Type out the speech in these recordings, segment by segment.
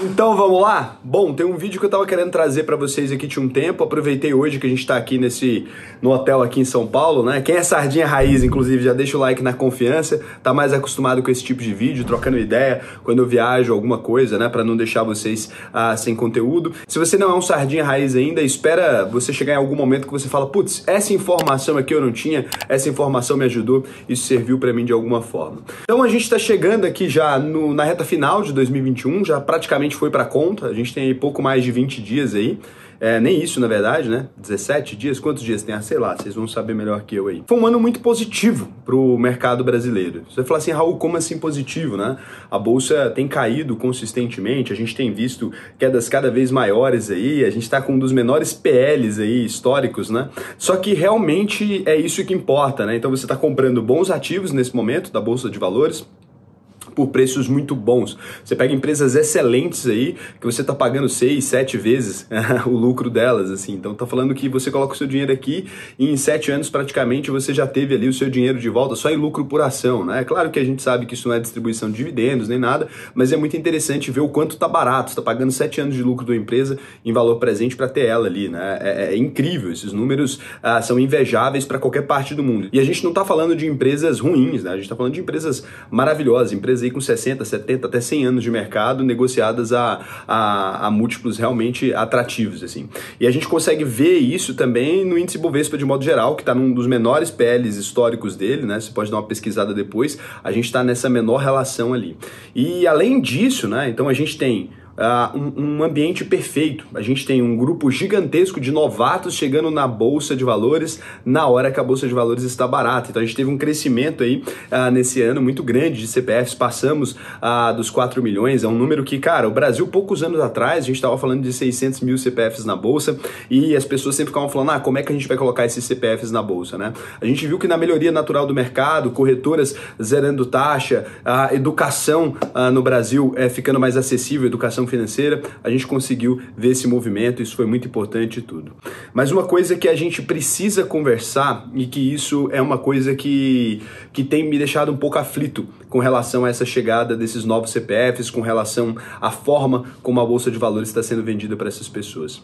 Então vamos lá? Bom, tem um vídeo que eu tava querendo trazer para vocês aqui de um tempo. Aproveitei hoje que a gente tá aqui nesse no hotel aqui em São Paulo, né? Quem é sardinha raiz, inclusive, já deixa o like na confiança, tá mais acostumado com esse tipo de vídeo, trocando ideia quando eu viajo, alguma coisa, né, para não deixar vocês ah, sem conteúdo. Se você não é um sardinha raiz ainda, espera você chegar em algum momento que você fala: "Putz, essa informação aqui eu não tinha, essa informação me ajudou, isso serviu para mim de alguma forma". Então a gente tá chegando aqui já no, na reta final de 2021, já praticamente realmente foi para conta. A gente tem aí pouco mais de 20 dias aí. É, nem isso, na verdade, né? 17 dias, quantos dias tem? Ah, sei lá, vocês vão saber melhor que eu aí. Foi um ano muito positivo pro mercado brasileiro. Você fala assim, Raul, como assim positivo, né? A bolsa tem caído consistentemente, a gente tem visto quedas cada vez maiores aí, a gente tá com um dos menores PLs aí históricos, né? Só que realmente é isso que importa, né? Então você tá comprando bons ativos nesse momento da bolsa de valores por preços muito bons. Você pega empresas excelentes aí que você está pagando seis, sete vezes o lucro delas, assim. Então tá falando que você coloca o seu dinheiro aqui e em sete anos praticamente você já teve ali o seu dinheiro de volta só em lucro por ação, né? É claro que a gente sabe que isso não é distribuição de dividendos nem nada, mas é muito interessante ver o quanto tá barato. Está pagando sete anos de lucro da empresa em valor presente para ter ela ali, né? É, é, é incrível. Esses números ah, são invejáveis para qualquer parte do mundo. E a gente não está falando de empresas ruins, né? A gente está falando de empresas maravilhosas, empresas empresas aí com 60, 70, até 100 anos de mercado, negociadas a, a, a múltiplos realmente atrativos. assim. E a gente consegue ver isso também no índice Bovespa de modo geral, que está num dos menores PLs históricos dele, né? Você pode dar uma pesquisada depois. A gente está nessa menor relação ali. E além disso, né? Então a gente tem uh, um, um ambiente perfeito. A gente tem um grupo gigantesco de novatos chegando na bolsa de valores na hora que a bolsa de valores está barata. Então a gente teve um crescimento aí uh, nesse ano muito grande de CPFs. Passamos uh, dos 4 milhões, é um número que, cara, o Brasil, poucos anos atrás, a gente estava falando de 600 mil CPFs na bolsa e as pessoas sempre ficavam falando: ah, como é que a gente vai colocar esses CPFs na bolsa, né? A gente viu que na melhoria natural do mercado, corretoras zerando taxa, a educação no Brasil é ficando mais acessível, educação financeira, a gente conseguiu ver esse movimento, isso foi muito importante e tudo. Mas uma coisa que a gente precisa conversar e que isso é uma coisa que, que tem me deixado um pouco aflito com relação a essa chegada desses novos CPFs, com relação à forma como a bolsa de valores está sendo vendida para essas pessoas.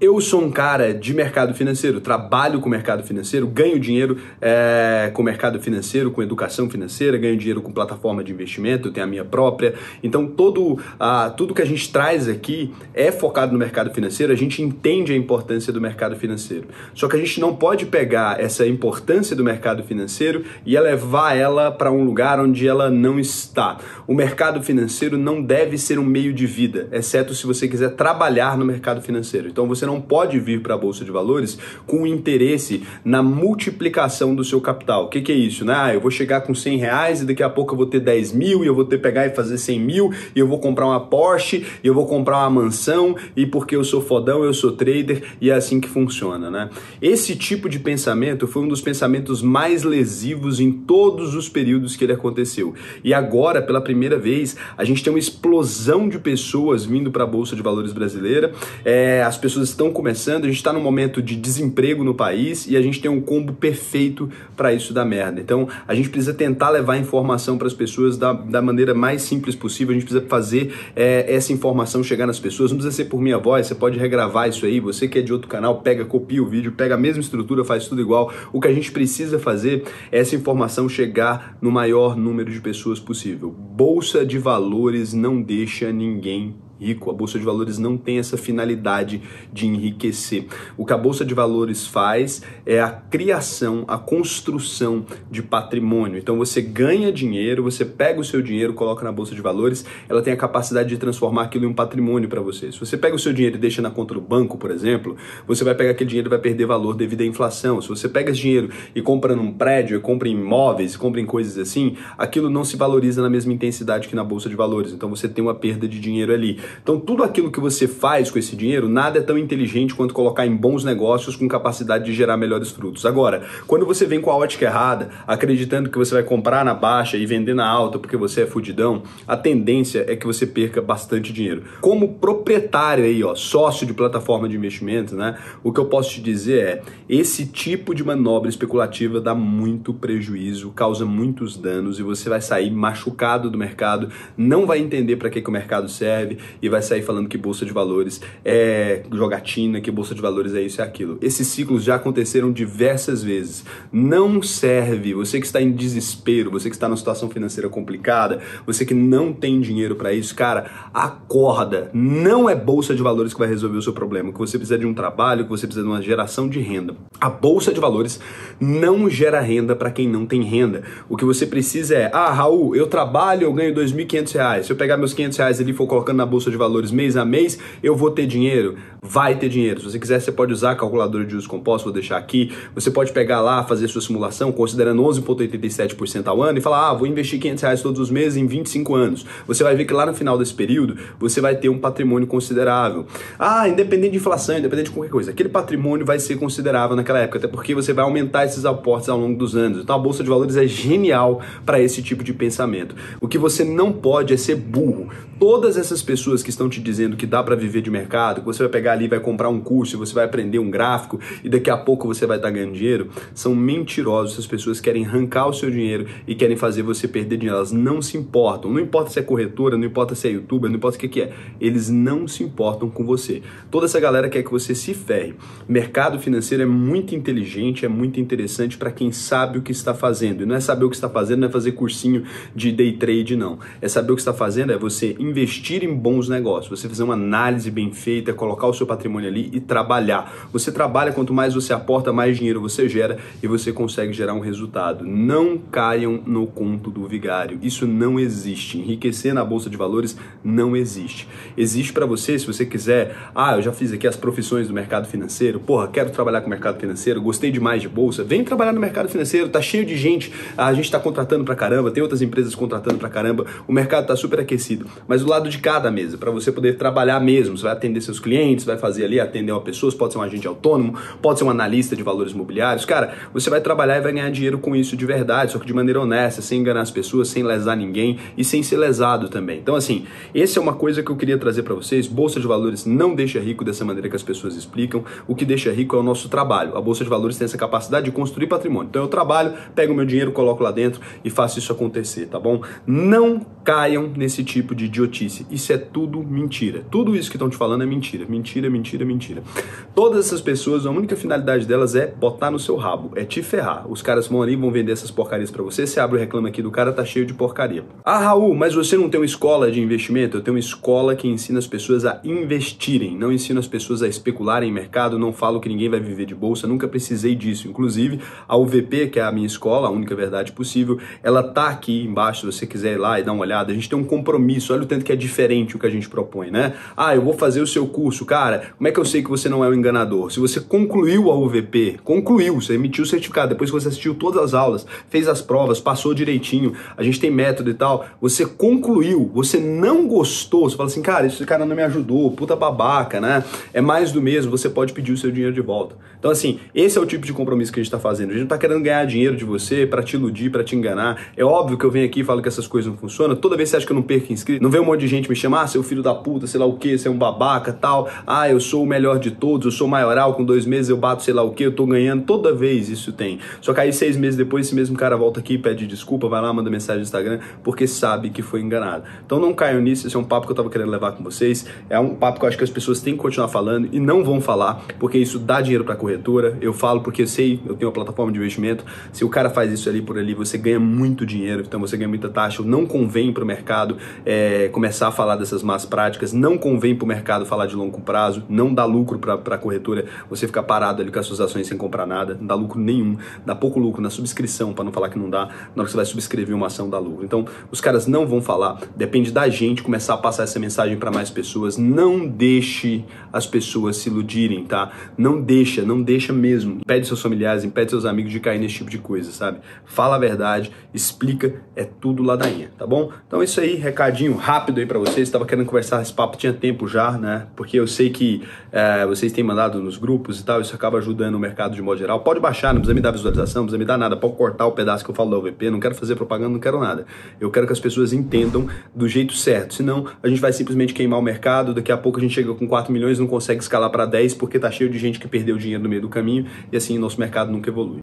Eu sou um cara de mercado financeiro, trabalho com mercado financeiro, ganho dinheiro é, com mercado financeiro, com educação financeira, ganho dinheiro com plataforma de investimento, eu tenho a minha própria. Então, todo, ah, tudo que a gente traz aqui é focado no mercado financeiro, a gente entende a importância do mercado financeiro. Só que a gente não pode pegar essa importância do mercado financeiro e levar ela para um lugar onde ela não está. O mercado financeiro não deve ser um meio de vida, exceto se você quiser trabalhar no mercado financeiro. Então, você você não pode vir para a bolsa de valores com interesse na multiplicação do seu capital. O que, que, é isso? Né? Ah, eu vou chegar com 100 reais e daqui a pouco eu vou ter 10 mil e eu vou ter pegar e fazer 100 mil e eu vou comprar uma Porsche e eu vou comprar uma mansão e porque eu sou fodão, eu sou trader e é assim que funciona, né? Esse tipo de pensamento foi um dos pensamentos mais lesivos em todos os períodos que ele aconteceu. E agora, pela primeira vez, a gente tem uma explosão de pessoas vindo para a bolsa de valores brasileira. É, as pessoas estão começando, a gente está num momento de desemprego no país e a gente tem um combo perfeito para isso da merda. Então a gente precisa tentar levar informação para as pessoas da, da maneira mais simples possível, a gente precisa fazer é, essa informação chegar nas pessoas. Não precisa ser por minha voz, você pode regravar isso aí, você que é de outro canal, pega, copia o vídeo, pega a mesma estrutura, faz tudo igual. O que a gente precisa fazer é essa informação chegar no maior número de pessoas possível. Bolsa de valores não deixa ninguém rico. A bolsa de valores não tem essa finalidade de enriquecer. O que a bolsa de valores faz é a criação, a construção de patrimônio. Então você ganha dinheiro, você pega o seu dinheiro, coloca na bolsa de valores, ela tem a capacidade de transformar aquilo em um patrimônio para você. Se você pega o seu dinheiro e deixa na conta do banco, por exemplo, você vai pegar aquele dinheiro e vai perder valor devido à inflação. Se você pega esse dinheiro e compra num prédio, e compra em imóveis, e compra em coisas assim, aquilo não se valoriza na mesma intensidade que na bolsa de valores. Então você tem uma perda de dinheiro ali. Então, tudo aquilo que você faz com esse dinheiro, nada é tão inteligente quanto colocar em bons negócios com capacidade de gerar melhores frutos. Agora, quando você vem com a ótica errada, acreditando que você vai comprar na baixa e vender na alta porque você é fudidão, a tendência é que você perca bastante dinheiro. Como proprietário aí, ó, sócio de plataforma de investimento, né? O que eu posso te dizer é, esse tipo de manobra especulativa dá muito prejuízo, causa muitos danos e você vai sair machucado do mercado, não vai entender para que, que o mercado serve e vai sair falando que bolsa de valores é jogatina, que bolsa de valores é isso e é aquilo. Esses ciclos já aconteceram diversas vezes. Não serve. Você que está em desespero, você que está numa situação financeira complicada, você que não tem dinheiro para isso, cara, acorda. Não é bolsa de valores que vai resolver o seu problema. Que você precisa é de um trabalho, que você precisa é de uma geração de renda. A bolsa de valores não gera renda para quem não tem renda. O que você precisa é, ah, Raul, eu trabalho, eu ganho 2.500 reais Se eu pegar meus 500 reais e for colocando na bolsa bolsa de valores mês a mês, eu vou ter dinheiro? Vai ter dinheiro. Se você quiser, você pode usar a calculadora de uso composto, vou deixar aqui. Você pode pegar lá, fazer sua simulação, considerando 11,87% ao ano e falar, ah, vou investir 500 reais todos os meses em 25 anos. Você vai ver que lá no final desse período, você vai ter um patrimônio considerável. Ah, independente de inflação, independente de qualquer coisa, aquele patrimônio vai ser considerável naquela época, até porque você vai aumentar esses aportes ao longo dos anos. Então a bolsa de valores é genial para esse tipo de pensamento. O que você não pode é ser burro. Todas essas pessoas pessoas que estão te dizendo que dá para viver de mercado, que você vai pegar ali, vai comprar um curso, você vai aprender um gráfico e daqui a pouco você vai estar tá ganhando dinheiro, são mentirosos. Essas pessoas querem arrancar o seu dinheiro e querem fazer você perder dinheiro. Elas não se importam. Não importa se é corretora, não importa se é youtuber, não importa o que, que é. Eles não se importam com você. Toda essa galera quer que você se ferre. Mercado financeiro é muito inteligente, é muito interessante para quem sabe o que está fazendo. E não é saber o que está fazendo, não é fazer cursinho de day trade, não. É saber o que está fazendo, é você investir em bons os negócios. Você fazer uma análise bem feita, colocar o seu patrimônio ali e trabalhar. Você trabalha, quanto mais você aporta, mais dinheiro você gera e você consegue gerar um resultado. Não caiam no conto do vigário. Isso não existe. Enriquecer na bolsa de valores não existe. Existe para você, se você quiser, ah, eu já fiz aqui as profissões do mercado financeiro, porra, quero trabalhar com o mercado financeiro, gostei demais de bolsa, vem trabalhar no mercado financeiro, tá cheio de gente, a gente está contratando pra caramba, tem outras empresas contratando pra caramba, o mercado tá super aquecido. Mas o lado de cada mesa para você poder trabalhar mesmo. Você vai atender seus clientes, vai fazer ali, atender uma pessoa, pode ser um agente autônomo, pode ser um analista de valores imobiliários. Cara, você vai trabalhar e vai ganhar dinheiro com isso de verdade, só que de maneira honesta, sem enganar as pessoas, sem lesar ninguém e sem ser lesado também. Então, assim, essa é uma coisa que eu queria trazer para vocês. Bolsa de valores não deixa rico dessa maneira que as pessoas explicam. O que deixa rico é o nosso trabalho. A bolsa de valores tem essa capacidade de construir patrimônio. Então, eu trabalho, pego meu dinheiro, coloco lá dentro e faço isso acontecer, tá bom? Não caiam nesse tipo de idiotice. Isso é tudo tudo mentira. Tudo isso que estão te falando é mentira. Mentira, mentira, mentira. Todas essas pessoas, a única finalidade delas é botar no seu rabo, é te ferrar. Os caras vão ali, vão vender essas porcarias para você. Você abre o reclama aqui do cara, tá cheio de porcaria. Ah, Raul, mas você não tem uma escola de investimento? Eu tenho uma escola que ensina as pessoas a investirem, não ensina as pessoas a especularem em mercado, não falo que ninguém vai viver de bolsa, nunca precisei disso. Inclusive, a UVP, que é a minha escola, a única verdade possível, ela tá aqui embaixo, se você quiser ir lá e dar uma olhada. A gente tem um compromisso, olha o tanto que é diferente o que a gente propõe, né? Ah, eu vou fazer o seu curso, cara. Como é que eu sei que você não é um enganador? Se você concluiu a UVP, concluiu, você emitiu o certificado, depois que você assistiu todas as aulas, fez as provas, passou direitinho, a gente tem método e tal, você concluiu, você não gostou, você fala assim, cara, esse cara não me ajudou, puta babaca, né? É mais do mesmo, você pode pedir o seu dinheiro de volta. Então, assim, esse é o tipo de compromisso que a gente está fazendo. A gente não está querendo ganhar dinheiro de você para te iludir, para te enganar. É óbvio que eu venho aqui e falo que essas coisas não funcionam. Toda vez que você acha que eu não perco inscrito, não vem um monte de gente me chamar, ah, seu seu filho da puta, sei lá o que, você é um babaca, tal. Ah, eu sou o melhor de todos, eu sou maioral, com dois meses eu bato sei lá o que, eu tô ganhando. Toda vez isso tem. Só que aí seis meses depois esse mesmo cara volta aqui, pede desculpa, vai lá, manda mensagem no Instagram, porque sabe que foi enganado. Então não caiam nisso, esse é um papo que eu tava querendo levar com vocês. É um papo que eu acho que as pessoas têm que continuar falando e não vão falar, porque isso dá dinheiro pra corretora. Eu falo porque eu sei, eu tenho uma plataforma de investimento. Se o cara faz isso ali por ali, você ganha muito dinheiro, então você ganha muita taxa. Não convém pro mercado é, começar a falar dessas más práticas, não convém para o mercado falar de longo prazo, não dá lucro para a corretora você ficar parado ali com as suas ações sem comprar nada, não dá lucro nenhum, dá pouco lucro na subscrição, para não falar que não dá, na hora que você vai subscrever uma ação dá lucro. Então, os caras não vão falar, depende da gente começar a passar essa mensagem para mais pessoas, não deixe as pessoas se iludirem, tá? Não deixa, não deixa mesmo. Impede seus familiares, impede seus amigos de cair nesse tipo de coisa, sabe? Fala a verdade, explica, é tudo ladainha, tá bom? Então é isso aí, recadinho rápido aí para vocês, estava querendo conversar esse papo tinha tempo já, né? Porque eu sei que é, vocês têm mandado nos grupos e tal, isso acaba ajudando o mercado de modo geral. Pode baixar, não precisa me dar visualização, não precisa me dar nada, pode cortar o pedaço que eu falo da OVP, não quero fazer propaganda, não quero nada. Eu quero que as pessoas entendam do jeito certo, senão a gente vai simplesmente queimar o mercado, daqui a pouco a gente chega com 4 milhões, não consegue escalar para 10 porque tá cheio de gente que perdeu dinheiro no meio do caminho e assim nosso mercado nunca evolui.